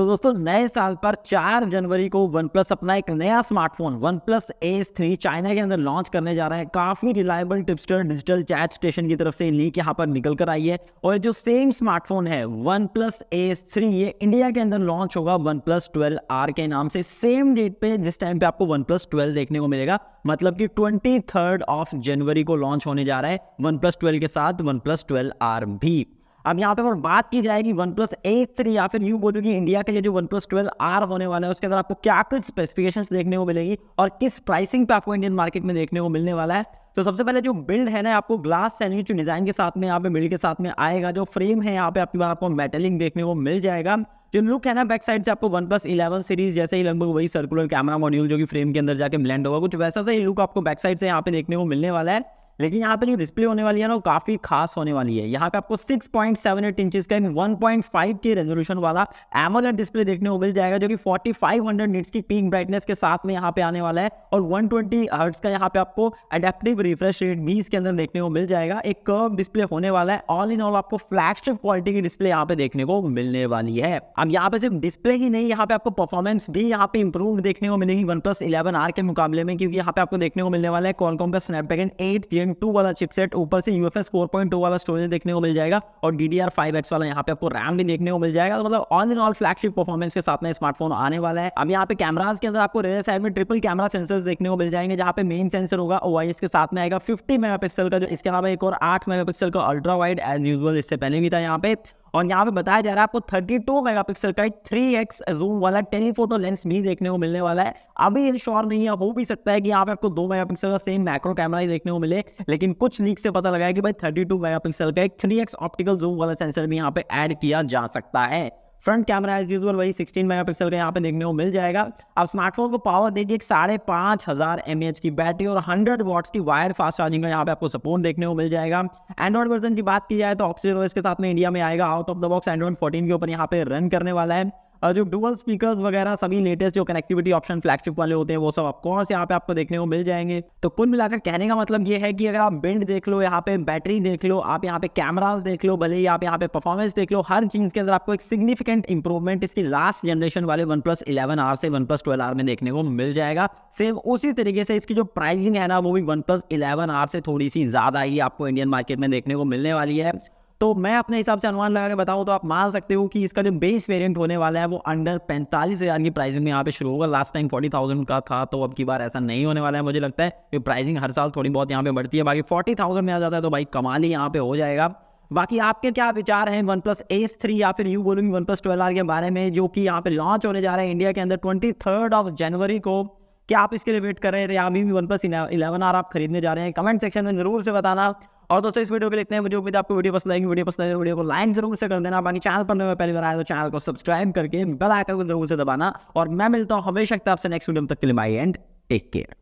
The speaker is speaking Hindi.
तो दोस्तों नए साल पर 4 जनवरी को वन प्लस अपना एक नया smartphone OnePlus S three China के अंदर लॉन्च करने जा रहा है काफ़ी reliable tipster digital chat station की तरफ से लीक यहां पर निकल कर आई है और जो सेम स्मार्टफोन है वन प्लस एस थ्री ये इंडिया के अंदर लॉन्च होगा वन प्लस ट्वेल्व आर के नाम से सेम डेट पे जिस टाइम पे आपको वन प्लस ट्वेल्व देखने को मिलेगा मतलब कि ट्वेंटी ऑफ जनवरी को लॉन्च होने जा रहा है वन प्लस के साथ वन प्लस भी अब यहाँ पे अगर बात की जाएगी वन प्लस एट थ्री या फिर यू बोलूँ इंडिया के लिए जो वन प्लस ट्वेल्व आर होने वाला है उसके अंदर आपको क्या कुछ स्पेसिफिकेशंस देखने को मिलेगी और किस प्राइसिंग पे आपको इंडियन मार्केट में देखने को मिलने वाला है तो सबसे पहले जो बिल्ड है ना आपको ग्लास सैंडविच डिजाइन के साथ में यहाँ पे मिल के साथ में आएगा जो फ्रेम है यहाँ पे आपकी आपको मेटलिंग देखने को मिल जाएगा जो लुक है ना बैक साइड से आपको वन प्लस इलेवन सीरीज जैसे ही लगभग वही सर्कुलर कैमरा मॉड्यूल जो कि फ्रेम के अंदर जाके ब्लेंड होगा कुछ वैसा सा ही लुक आपको बैक साइड से यहाँ पे देखने को मिलने वाला है लेकिन यहाँ पे जो डिस्प्ले होने वाली है ना वो काफ़ी खास होने वाली है यहाँ पे आपको 6.78 पॉइंट सेवन एट इंचज का one point five K resolution वाला एमोल डिस्प्ले देखने को मिल जाएगा जो कि 4500 फाइव निट्स की पिंक ब्राइटनेस के साथ में यहाँ पे आने वाला है और 120 ट्वेंटी हर्ट्स का यहाँ पे आपको अडेप्टिव रिफ्रेश रेट भी इसके अंदर देखने को मिल जाएगा एक कर्व डिस्प्ले होने वाला है ऑल इन ऑल आपको फ्लैगशिप क्वालिटी की डिस्प्ले यहाँ पे देखने को मिलने वाली है अब यहाँ पे सिर्फ डिस्प्ले ही नहीं यहाँ पे आपको परफॉर्मेंस भी यहाँ पे इंप्रूव देखने को मिलेगी वन प्लस इलेवन आर के मुकाबले में क्योंकि यहाँ पे आपको देखने को मिलने वाला है कॉलकॉम का स्नैपड्रैगन एट गेम टू वाला चिपसेट ऊपर से यूएफएस 4.2 वाला स्टोरेज देखने को मिल जाएगा और D D R five X वाला यहाँ पे आपको रैम भी देखने को मिल जाएगा तो मतलब all in all flagship performance के साथ में स्मार्टफोन आने वाला है अब यहाँ पे कैमराज के अंदर आपको रेयर साइड में ट्रिपल कैमरा सेंसर देखने को मिल जाएंगे जहाँ पे मेन सेंसर होगा ओ के साथ में आएगा फिफ्टी मेगा का जो इसके अलावा एक और आठ मेगा का अल्ट्रा वाइड एज यूजल इससे पहले भी था यहाँ पे और यहाँ पे बताया जा रहा है आपको थर्टी टू मेगा पिक्सल का एक एक्स जूम वाला टेलीफोटो लेंस भी देखने को मिलने वाला है अभी ये श्योर नहीं है हो भी सकता है कि यहाँ पे आपको मेगा मेगापिक्सल का सेम मैक्रो कैमरा ही देखने को मिले लेकिन कुछ लीक से पता लगा है कि भाई थर्टी टू मेगा पिक्सल का एक थ्री एक्स ऑप्टिकल जूम वाला सेंसर भी यहाँ पे ऐड किया जा सकता है फ्रंट कैमरा एज यूजल वही 16 मेगापिक्सल का यहाँ पे देखने को मिल जाएगा आप स्मार्टफोन को पावर देगी एक साढ़े पाँच हज़ार एम की बैटरी और 100 वॉट्स की वायर फास्ट चार्जिंग का यहाँ पे आपको सपोर्ट देखने को मिल जाएगा एंड्रॉइड वर्जन की बात की जाए तो ऑक्सीजन इसके साथ में इंडिया में आएगा out of the box android fourteen के ऊपर यहाँ पे रन करने वाला है जो डुअल स्पीकर वगैरह सभी लेटेस्ट जो कनेक्टिविटी ऑप्शन फ्लैगशिप वाले होते हैं वो सब ऑफकोर्स यहाँ पे आपको देखने को मिल जाएंगे तो कुल मिलाकर कहने का मतलब ये है कि अगर आप बिल्ड देख लो यहाँ पे बैटरी देख लो आप यहाँ पे कैमराज देख लो भले ही आप यहाँ पे परफॉर्मेंस देख लो हर चीज के अंदर आपको एक सिग्निफिकेंट इंप्रूवमेंट इसकी लास्ट जनरेशन वाले वन प्लस इलेवन आर से वन प्लस ट्वेल्व आर में देखने को मिल जाएगा सेम उसी तरीके से इसकी जो प्राइसिंग है ना वो भी वन प्लस इलेवन आर से थोड़ी सी ज्यादा ही आपको इंडियन मार्केट में देखने को मिलने वाली है तो मैं अपने हिसाब से अनुमान लगा के बताऊँ तो आप मान सकते हो कि इसका जो बेस वेरियंट होने वाला है वो अंडर पैंतालीस हज़ार की प्राइसिंग में यहाँ पे शुरू होगा लास्ट टाइम फोर्टी थाउजेंड का था तो अब की बार ऐसा नहीं होने वाला है मुझे लगता है कि प्राइसिंग हर साल थोड़ी बहुत यहाँ पे बढ़ती है बाकी फोर्टी थाउजेंड में आ जाता है तो भाई कमाल ही यहाँ पे हो जाएगा बाकी आपके क्या विचार हैं वन प्लस एस थ्री या फिर यू बोलूंगी वन प्लस ट्वेल्व आर के बारे में जो कि यहाँ पे लॉन्च होने जा रहा है इंडिया के अंदर ट्वेंटी थर्ड ऑफ जनवरी को क्या आप इसके लिए वेट कर रहे थे अभी भी वन प्लस इलेवन आर आप खरीदने जा रहे हैं कमेंट सेक्शन में जरूर से बताना और दोस्तों इस वीडियो को लिखते हैं मुझे उम्मीद आपको वीडियो पसंद आएगी वीडियो पसंद आएगी वीडियो तो को लाइक जरूर से कर देना बाकी चैनल पर नए पहली बार आए तो चैनल को सब्सक्राइब करके बेल आइकन को जरूर से दबाना और मैं मिलता हूँ हमेशा आपसे नेक्स्ट वीडियो तक के लिए माई एंड टेक केयर